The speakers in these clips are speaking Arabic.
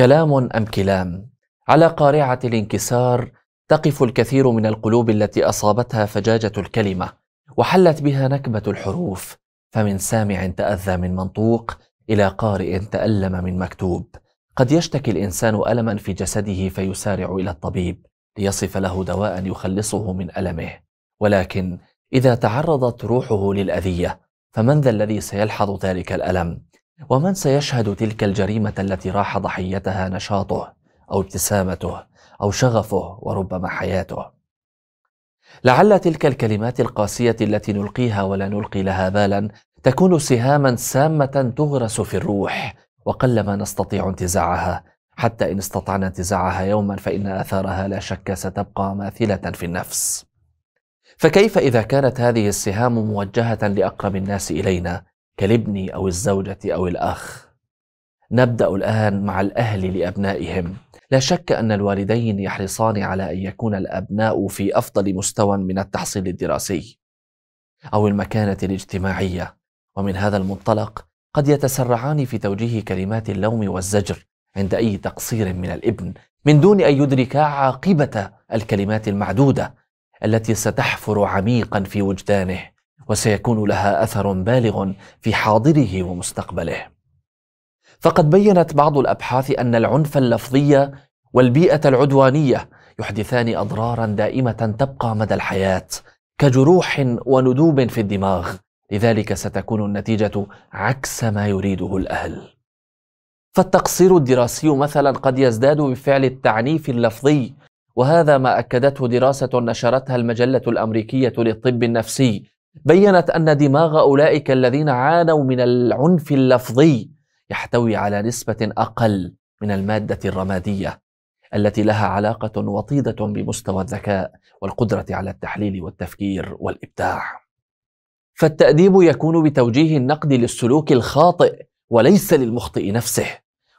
كلام أم كلام؟ على قارعة الانكسار تقف الكثير من القلوب التي أصابتها فجاجة الكلمة وحلت بها نكبة الحروف فمن سامع تأذى من منطوق إلى قارئ تألم من مكتوب قد يشتكي الإنسان ألما في جسده فيسارع إلى الطبيب ليصف له دواء يخلصه من ألمه ولكن إذا تعرضت روحه للأذية فمن ذا الذي سيلحظ ذلك الألم؟ ومن سيشهد تلك الجريمه التي راح ضحيتها نشاطه او ابتسامته او شغفه وربما حياته لعل تلك الكلمات القاسيه التي نلقيها ولا نلقي لها بالا تكون سهاما سامه تغرس في الروح وقلما نستطيع انتزاعها حتى ان استطعنا انتزاعها يوما فان اثارها لا شك ستبقى ماثله في النفس فكيف اذا كانت هذه السهام موجهه لاقرب الناس الينا كالابن أو الزوجة أو الأخ نبدأ الآن مع الأهل لأبنائهم لا شك أن الوالدين يحرصان على أن يكون الأبناء في أفضل مستوى من التحصيل الدراسي أو المكانة الاجتماعية ومن هذا المنطلق قد يتسرعان في توجيه كلمات اللوم والزجر عند أي تقصير من الابن من دون أن يدركا عاقبة الكلمات المعدودة التي ستحفر عميقا في وجدانه وسيكون لها اثر بالغ في حاضره ومستقبله فقد بينت بعض الابحاث ان العنف اللفظي والبيئه العدوانيه يحدثان اضرارا دائمه تبقى مدى الحياه كجروح وندوب في الدماغ لذلك ستكون النتيجه عكس ما يريده الاهل فالتقصير الدراسي مثلا قد يزداد بفعل التعنيف اللفظي وهذا ما اكدته دراسه نشرتها المجله الامريكيه للطب النفسي بينت أن دماغ أولئك الذين عانوا من العنف اللفظي يحتوي على نسبة أقل من المادة الرمادية التي لها علاقة وطيدة بمستوى الذكاء والقدرة على التحليل والتفكير والإبداع. فالتأديب يكون بتوجيه النقد للسلوك الخاطئ وليس للمخطئ نفسه،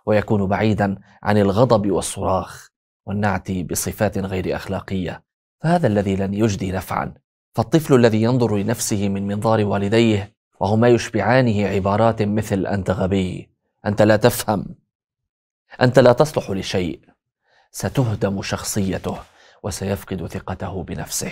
ويكون بعيدا عن الغضب والصراخ والنعت بصفات غير أخلاقية، فهذا الذي لن يجدي نفعا فالطفل الذي ينظر لنفسه من منظار والديه وهما يشبعانه عبارات مثل انت غبي انت لا تفهم انت لا تصلح لشيء ستهدم شخصيته وسيفقد ثقته بنفسه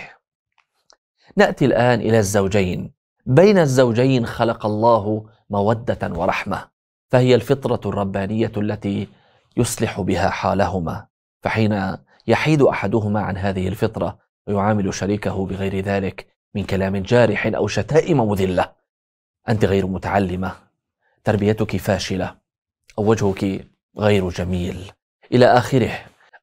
ناتي الان الى الزوجين بين الزوجين خلق الله موده ورحمه فهي الفطره الربانيه التي يصلح بها حالهما فحين يحيد احدهما عن هذه الفطره ويعامل شريكه بغير ذلك من كلام جارح أو شتائم مذلة أنت غير متعلمة تربيتك فاشلة أو وجهك غير جميل إلى آخره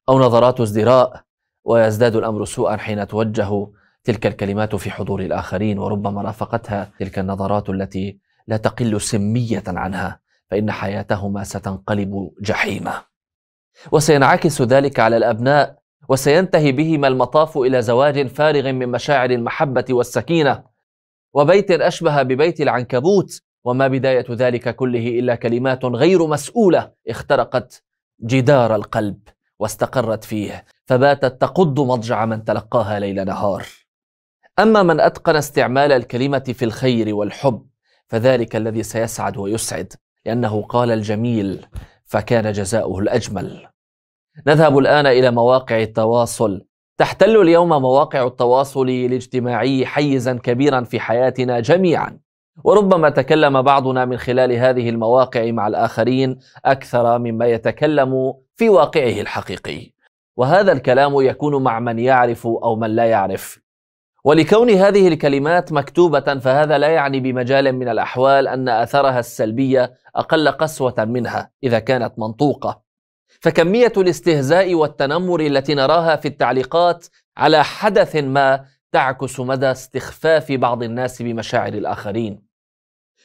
أو نظرات ازدراء ويزداد الأمر سوءا حين توجه تلك الكلمات في حضور الآخرين وربما رافقتها تلك النظرات التي لا تقل سمية عنها فإن حياتهما ستنقلب جحيما وسينعكس ذلك على الأبناء وسينتهي بهما المطاف إلى زواج فارغ من مشاعر المحبة والسكينة وبيت أشبه ببيت العنكبوت وما بداية ذلك كله إلا كلمات غير مسؤولة اخترقت جدار القلب واستقرت فيه فباتت تقض مضجع من تلقاها ليل نهار أما من أتقن استعمال الكلمة في الخير والحب فذلك الذي سيسعد ويسعد لأنه قال الجميل فكان جزاؤه الأجمل نذهب الآن إلى مواقع التواصل تحتل اليوم مواقع التواصل الاجتماعي حيزا كبيرا في حياتنا جميعا وربما تكلم بعضنا من خلال هذه المواقع مع الآخرين أكثر مما يتكلم في واقعه الحقيقي وهذا الكلام يكون مع من يعرف أو من لا يعرف ولكون هذه الكلمات مكتوبة فهذا لا يعني بمجال من الأحوال أن أثرها السلبية أقل قسوة منها إذا كانت منطوقة فكميه الاستهزاء والتنمر التي نراها في التعليقات على حدث ما تعكس مدى استخفاف بعض الناس بمشاعر الاخرين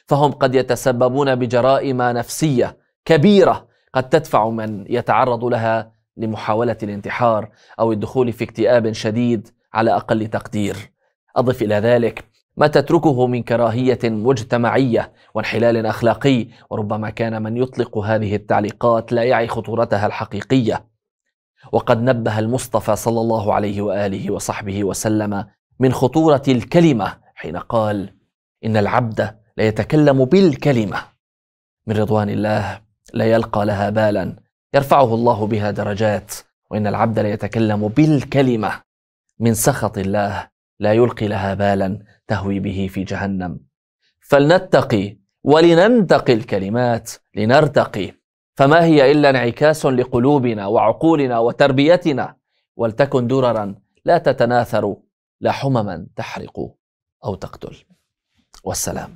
فهم قد يتسببون بجرائم نفسيه كبيره قد تدفع من يتعرض لها لمحاوله الانتحار او الدخول في اكتئاب شديد على اقل تقدير اضف الى ذلك ما تتركه من كراهيه مجتمعيه وانحلال اخلاقي وربما كان من يطلق هذه التعليقات لا يعي خطورتها الحقيقيه وقد نبه المصطفى صلى الله عليه واله وصحبه وسلم من خطوره الكلمه حين قال ان العبد لا يتكلم بالكلمه من رضوان الله لا يلقى لها بالا يرفعه الله بها درجات وان العبد لا يتكلم بالكلمه من سخط الله لا يلقي لها بالا تهوي به في جهنم فلنتقي ولننتقي الكلمات لنرتقي فما هي الا انعكاس لقلوبنا وعقولنا وتربيتنا ولتكن دررا لا تتناثر لا حمما تحرق او تقتل والسلام